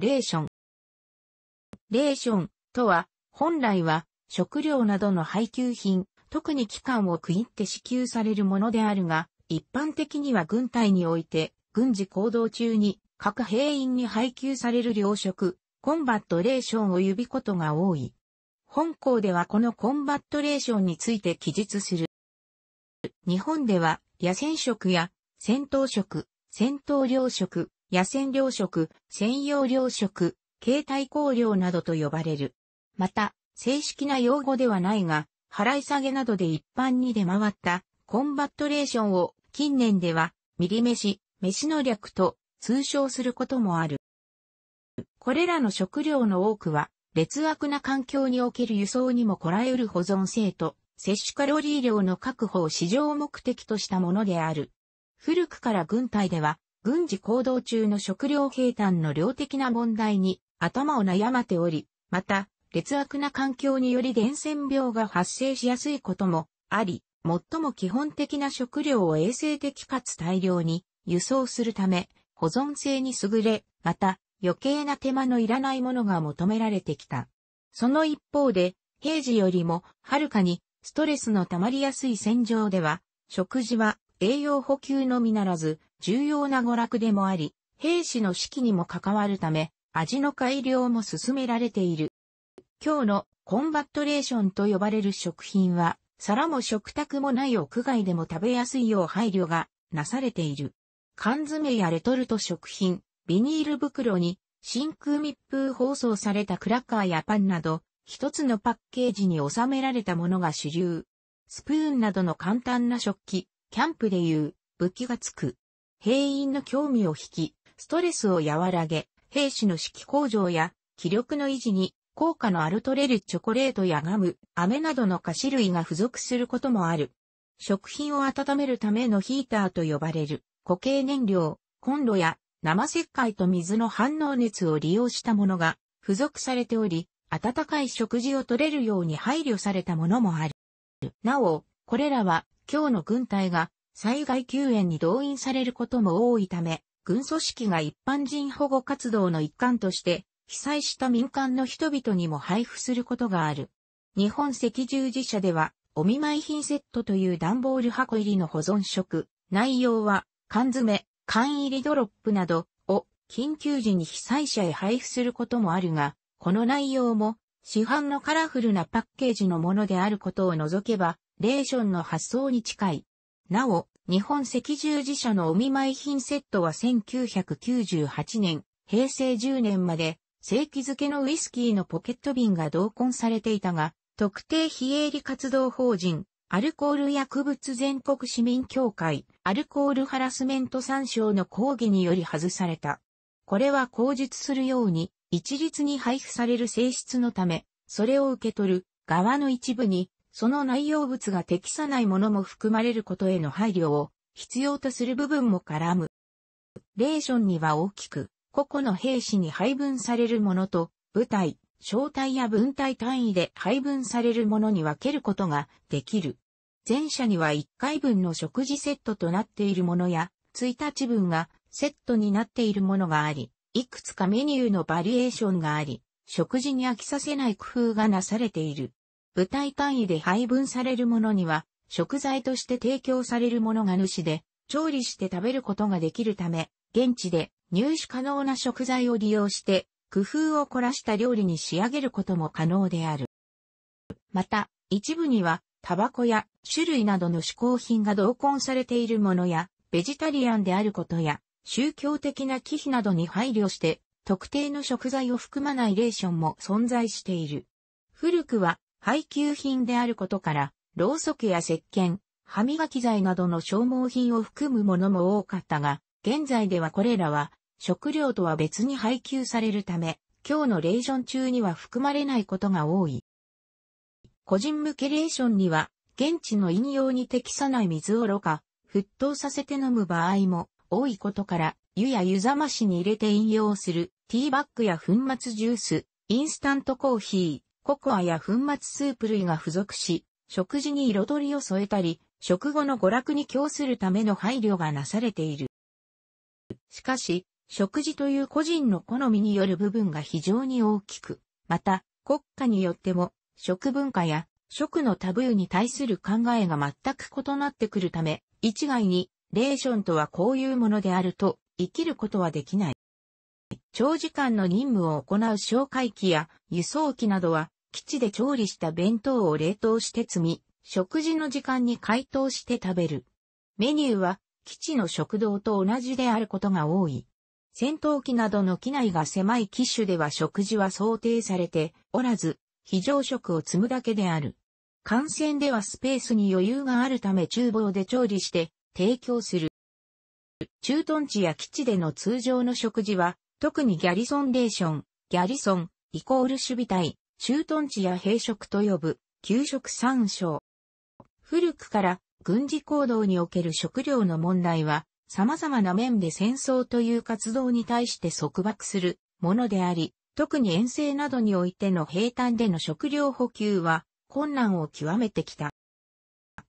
レーション。レーションとは、本来は、食料などの配給品、特に期間を区切って支給されるものであるが、一般的には軍隊において、軍事行動中に、各兵員に配給される糧食、コンバットレーションを呼びことが多い。本校ではこのコンバットレーションについて記述する。日本では、野戦食や、戦闘食、戦闘糧食、野戦糧食、専用糧食、携帯香料などと呼ばれる。また、正式な用語ではないが、払い下げなどで一般に出回ったコンバットレーションを近年では、ミリ飯、飯の略と通称することもある。これらの食料の多くは、劣悪な環境における輸送にもこらえる保存性と、摂取カロリー量の確保を市場目的としたものである。古くから軍隊では、軍事行動中の食料兵団の量的な問題に頭を悩まており、また、劣悪な環境により伝染病が発生しやすいこともあり、最も基本的な食料を衛生的かつ大量に輸送するため、保存性に優れ、また余計な手間のいらないものが求められてきた。その一方で、平時よりもはるかにストレスの溜まりやすい戦場では、食事は栄養補給のみならず、重要な娯楽でもあり、兵士の士気にも関わるため、味の改良も進められている。今日のコンバットレーションと呼ばれる食品は、皿も食卓もない屋外でも食べやすいよう配慮がなされている。缶詰やレトルト食品、ビニール袋に真空密封包装されたクラッカーやパンなど、一つのパッケージに収められたものが主流。スプーンなどの簡単な食器、キャンプでいう、武器がつく。兵員の興味を引き、ストレスを和らげ、兵士の士気向上や気力の維持に、効果のある取れるチョコレートやガム、飴などの菓子類が付属することもある。食品を温めるためのヒーターと呼ばれる固形燃料、コンロや生石灰と水の反応熱を利用したものが付属されており、温かい食事を取れるように配慮されたものもある。なお、これらは今日の軍隊が災害救援に動員されることも多いため、軍組織が一般人保護活動の一環として、被災した民間の人々にも配布することがある。日本赤十字社では、お見舞い品セットという段ボール箱入りの保存食、内容は、缶詰、缶入りドロップなどを緊急時に被災者へ配布することもあるが、この内容も市販のカラフルなパッケージのものであることを除けば、レーションの発想に近い。なお、日本赤十字社のお見舞い品セットは1998年、平成10年まで、正規付けのウイスキーのポケット瓶が同梱されていたが、特定非営利活動法人、アルコール薬物全国市民協会、アルコールハラスメント参照の抗議により外された。これは口述するように、一律に配布される性質のため、それを受け取る側の一部にその内容物が適さないものも含まれることへの配慮を必要とする部分も絡む。レーションには大きく、個々の兵士に配分されるものと、部隊、小隊や分隊単位で配分されるものに分けることができる。前者には1回分の食事セットとなっているものや、1日分がセットになっているものがあり、いくつかメニューのバリエーションがあり、食事に飽きさせない工夫がなされている。部隊単位で配分されるものには、食材として提供されるものが主で、調理して食べることができるため、現地で入手可能な食材を利用して、工夫を凝らした料理に仕上げることも可能である。また、一部には、タバコや種類などの嗜好品が同梱されているものや、ベジタリアンであることや、宗教的な忌避などに配慮して、特定の食材を含まないレーションも存在している。古くは配給品であることから、ろうそくや石鹸、歯磨き剤などの消耗品を含むものも多かったが、現在ではこれらは食料とは別に配給されるため、今日のレーション中には含まれないことが多い。個人向けレーションには、現地の飲用に適さない水をろ過、沸騰させて飲む場合も多いことから、湯や湯冷ましに入れて飲用する、ティーバッグや粉末ジュース、インスタントコーヒー、ココアや粉末スープ類が付属し、食事に彩りを添えたり、食後の娯楽に供するための配慮がなされている。しかし、食事という個人の好みによる部分が非常に大きく、また、国家によっても、食文化や食のタブーに対する考えが全く異なってくるため、一概に、レーションとはこういうものであると、生きることはできない。長時間の任務を行う哨戒機や輸送機などは、基地で調理した弁当を冷凍して積み、食事の時間に解凍して食べる。メニューは、基地の食堂と同じであることが多い。戦闘機などの機内が狭い機種では食事は想定されておらず、非常食を積むだけである。艦船ではスペースに余裕があるため厨房で調理して提供する。駐屯地や基地での通常の食事は特にギャリソンレーション、ギャリソン、イコール守備隊、駐屯地や兵職と呼ぶ、給食参照。古くから軍事行動における食料の問題は、様々な面で戦争という活動に対して束縛するものであり、特に遠征などにおいての平坦での食料補給は困難を極めてきた。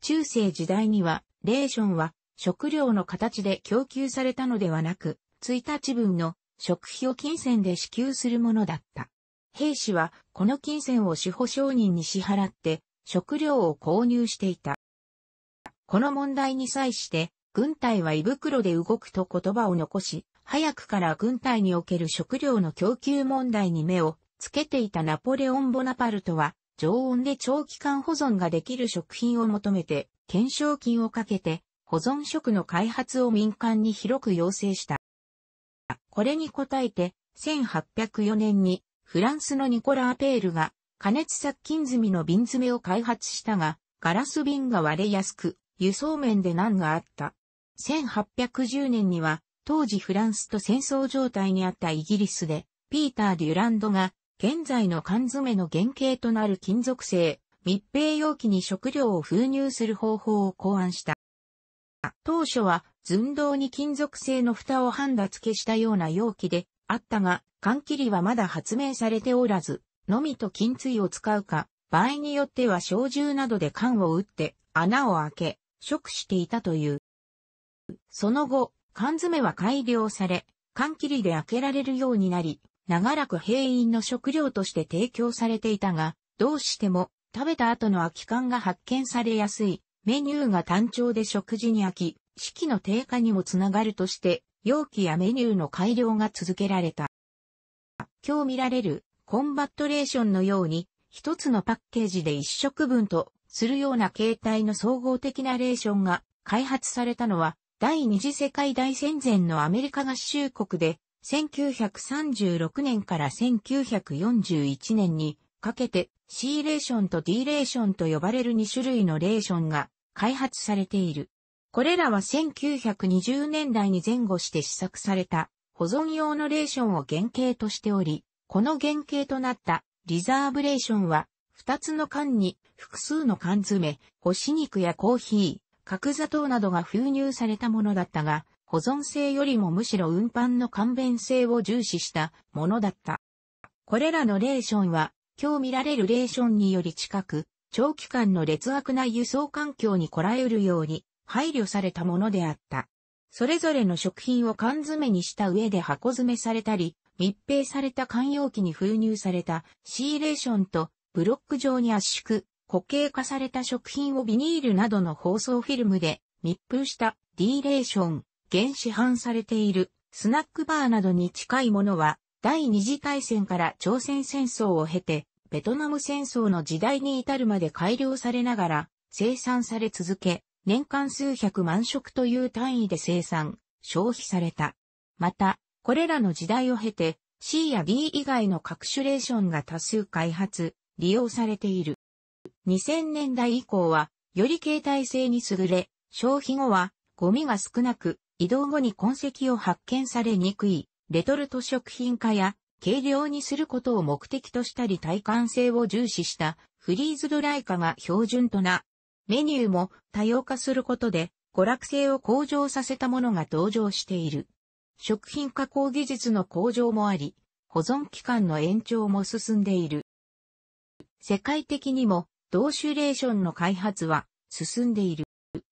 中世時代には、レーションは食料の形で供給されたのではなく、1日分の食費を金銭で支給するものだった。兵士はこの金銭を司法商人に支払って食料を購入していた。この問題に際して軍隊は胃袋で動くと言葉を残し、早くから軍隊における食料の供給問題に目をつけていたナポレオン・ボナパルトは常温で長期間保存ができる食品を求めて懸賞金をかけて保存食の開発を民間に広く要請した。これに応えて、1804年にフランスのニコラ・アペールが加熱殺菌済みの瓶詰めを開発したが、ガラス瓶が割れやすく、輸送面で難があった。1810年には、当時フランスと戦争状態にあったイギリスで、ピーター・デュランドが、現在の缶詰の原型となる金属製、密閉容器に食料を封入する方法を考案した。当初は寸胴に金属製の蓋をハンダ付けしたような容器であったが、缶切りはまだ発明されておらず、のみと金椎を使うか、場合によっては小銃などで缶を打って穴を開け、食していたという。その後、缶詰は改良され、缶切りで開けられるようになり、長らく兵員の食料として提供されていたが、どうしても食べた後の空き缶が発見されやすい、メニューが単調で食事に飽き、士気の低下にもつながるとして、容器やメニューの改良が続けられた。今日見られるコンバットレーションのように、一つのパッケージで一食分とするような形態の総合的なレーションが開発されたのは、第二次世界大戦前のアメリカ合衆国で、1936年から1941年にかけて C レーションと D レーションと呼ばれる2種類のレーションが開発されている。これらは1920年代に前後して試作された保存用のレーションを原型としており、この原型となったリザーブレーションは2つの缶に複数の缶詰、干し肉やコーヒー、角砂糖などが封入されたものだったが、保存性よりもむしろ運搬の簡便性を重視したものだった。これらのレーションは、今日見られるレーションにより近く、長期間の劣悪な輸送環境にこらえるように配慮されたものであった。それぞれの食品を缶詰にした上で箱詰めされたり、密閉された缶容器に封入されたシーレーションとブロック状に圧縮、固形化された食品をビニールなどの包装フィルムで密封したディーレーション、現市販されているスナックバーなどに近いものは第二次大戦から朝鮮戦争を経てベトナム戦争の時代に至るまで改良されながら生産され続け、年間数百万食という単位で生産、消費された。また、これらの時代を経て、C や D 以外の各種レーションが多数開発、利用されている。2000年代以降は、より携帯性に優れ、消費後は、ゴミが少なく、移動後に痕跡を発見されにくい、レトルト食品化や、軽量にすることを目的としたり体感性を重視した、フリーズドライ化が標準となメニューも多様化することで娯楽性を向上させたものが登場している。食品加工技術の向上もあり、保存期間の延長も進んでいる。世界的にも同種レーションの開発は進んでいる。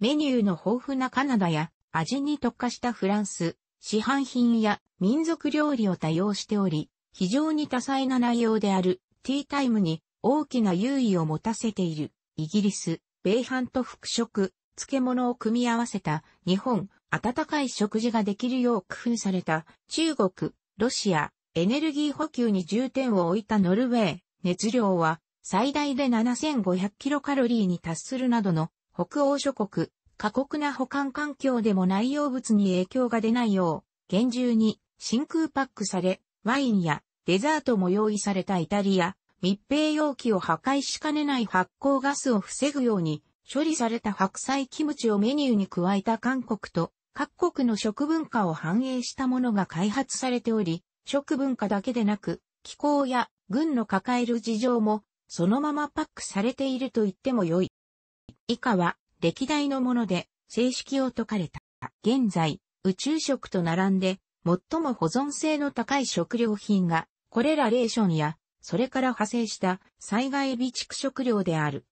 メニューの豊富なカナダや味に特化したフランス、市販品や民族料理を多用しており、非常に多彩な内容であるティータイムに大きな優位を持たせているイギリス、米飯と服食、漬物を組み合わせた日本、温かい食事ができるよう工夫された中国、ロシア、エネルギー補給に重点を置いたノルウェー、熱量は最大で7500キロカロリーに達するなどの北欧諸国、過酷な保管環境でも内容物に影響が出ないよう、厳重に真空パックされ、ワインやデザートも用意されたイタリア、密閉容器を破壊しかねない発酵ガスを防ぐように、処理された白菜キムチをメニューに加えた韓国と各国の食文化を反映したものが開発されており、食文化だけでなく、気候や軍の抱える事情もそのままパックされていると言ってもよい。以下は歴代のもので正式を解かれた。現在、宇宙食と並んで最も保存性の高い食料品が、これらレーションやそれから派生した災害備蓄食料である。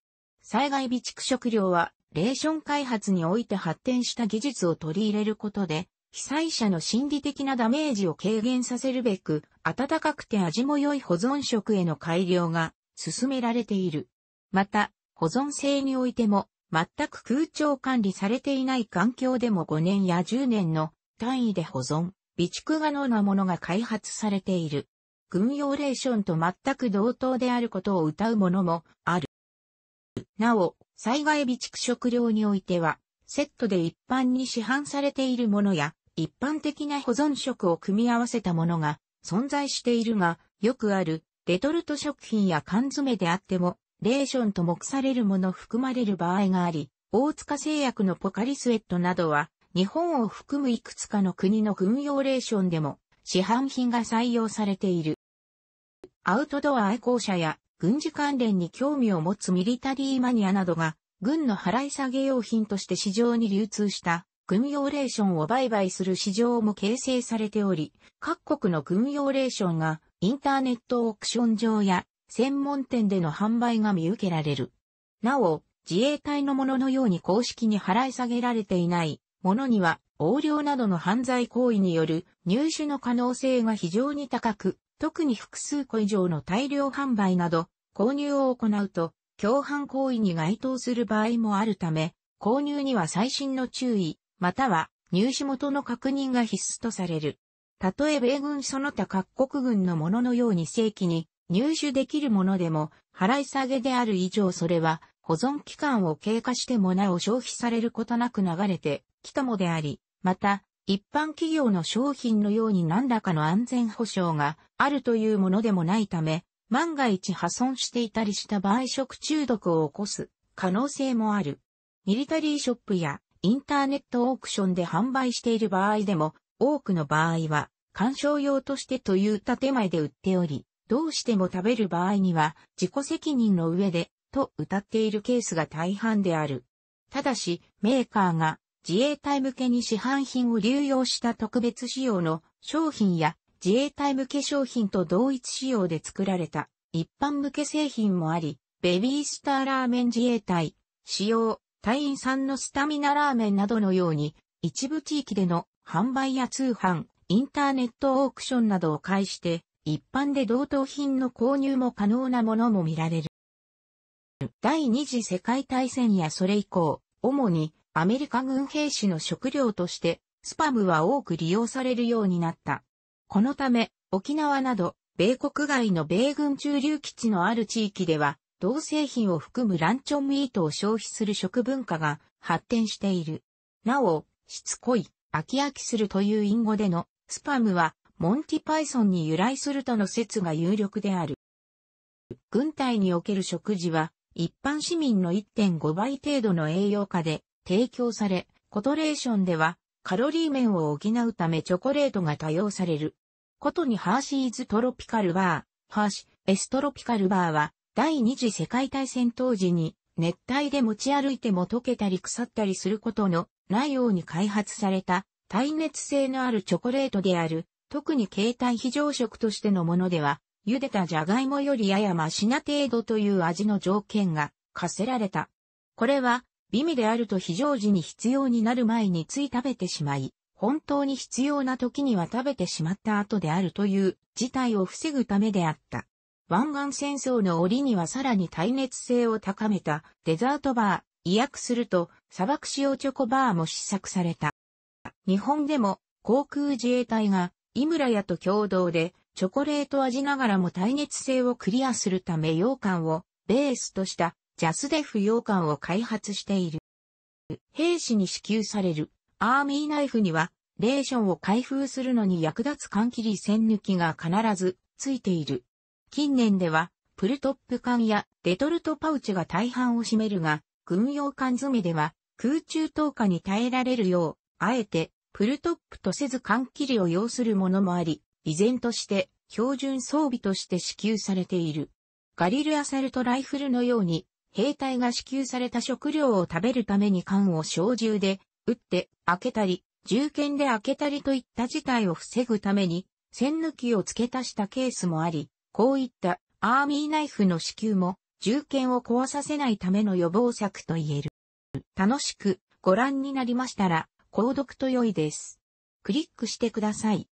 災害備蓄食料は、レーション開発において発展した技術を取り入れることで、被災者の心理的なダメージを軽減させるべく、暖かくて味も良い保存食への改良が進められている。また、保存性においても、全く空調管理されていない環境でも5年や10年の単位で保存、備蓄可能なものが開発されている。軍用レーションと全く同等であることを謳うものもある。なお、災害備蓄食料においては、セットで一般に市販されているものや、一般的な保存食を組み合わせたものが存在しているが、よくあるレトルト食品や缶詰であっても、レーションと目されるもの含まれる場合があり、大塚製薬のポカリスエットなどは、日本を含むいくつかの国の軍用レーションでも、市販品が採用されている。アウトドア愛好者や軍事関連に興味を持つミリタリーマニアなどが、軍の払い下げ用品として市場に流通した軍用レーションを売買する市場も形成されており、各国の軍用レーションがインターネットオークション上や専門店での販売が見受けられる。なお、自衛隊のもののように公式に払い下げられていないものには横領などの犯罪行為による入手の可能性が非常に高く、特に複数個以上の大量販売など、購入を行うと、共犯行為に該当する場合もあるため、購入には最新の注意、または入手元の確認が必須とされる。たとえ米軍その他各国軍のもののように正規に入手できるものでも、払い下げである以上それは、保存期間を経過してもなお消費されることなく流れてきたもであり、また、一般企業の商品のように何らかの安全保障があるというものでもないため、万が一破損していたりした場合食中毒を起こす可能性もある。ミリタリーショップやインターネットオークションで販売している場合でも、多くの場合は、鑑賞用としてという建前で売っており、どうしても食べる場合には自己責任の上でと歌っているケースが大半である。ただし、メーカーが自衛隊向けに市販品を流用した特別仕様の商品や自衛隊向け商品と同一仕様で作られた一般向け製品もあり、ベビースターラーメン自衛隊、使用、隊員さんのスタミナラーメンなどのように、一部地域での販売や通販、インターネットオークションなどを介して、一般で同等品の購入も可能なものも見られる。第二次世界大戦やそれ以降、主にアメリカ軍兵士の食料として、スパムは多く利用されるようになった。このため、沖縄など、米国外の米軍駐留基地のある地域では、同製品を含むランチョンミートを消費する食文化が発展している。なお、しつこい、飽き飽きするという隠語でのスパムはモンティパイソンに由来するとの説が有力である。軍隊における食事は一般市民の1.5倍程度の栄養価で提供され、コトレーションではカロリー面を補うためチョコレートが多用される。ことにハーシーズトロピカルバー、ハーシエストロピカルバーは第二次世界大戦当時に熱帯で持ち歩いても溶けたり腐ったりすることのないように開発された耐熱性のあるチョコレートである、特に携帯非常食としてのものでは、茹でたジャガイモよりややましな程度という味の条件が課せられた。これは意味であると非常時に必要になる前につい食べてしまい、本当に必要な時には食べてしまった後であるという事態を防ぐためであった。湾岸戦争の折にはさらに耐熱性を高めたデザートバー、意訳すると砂漠使用チョコバーも試作された。日本でも航空自衛隊が井村屋と共同でチョコレート味ながらも耐熱性をクリアするため羊羹をベースとしたジャスデフ洋館を開発している。兵士に支給されるアーミーナイフには、レーションを開封するのに役立つ缶切り栓抜きが必ずついている。近年では、プルトップ缶やレトルトパウチが大半を占めるが、軍用缶詰では空中投下に耐えられるよう、あえてプルトップとせず缶切りを要するものもあり、依然として標準装備として支給されている。ガリルアサルトライフルのように兵隊が支給された食料を食べるために缶を小銃で、撃って開けたり、銃剣で開けたりといった事態を防ぐために、栓抜きを付け足したケースもあり、こういったアーミーナイフの支給も、銃剣を壊させないための予防策と言える。楽しくご覧になりましたら、購読と良いです。クリックしてください。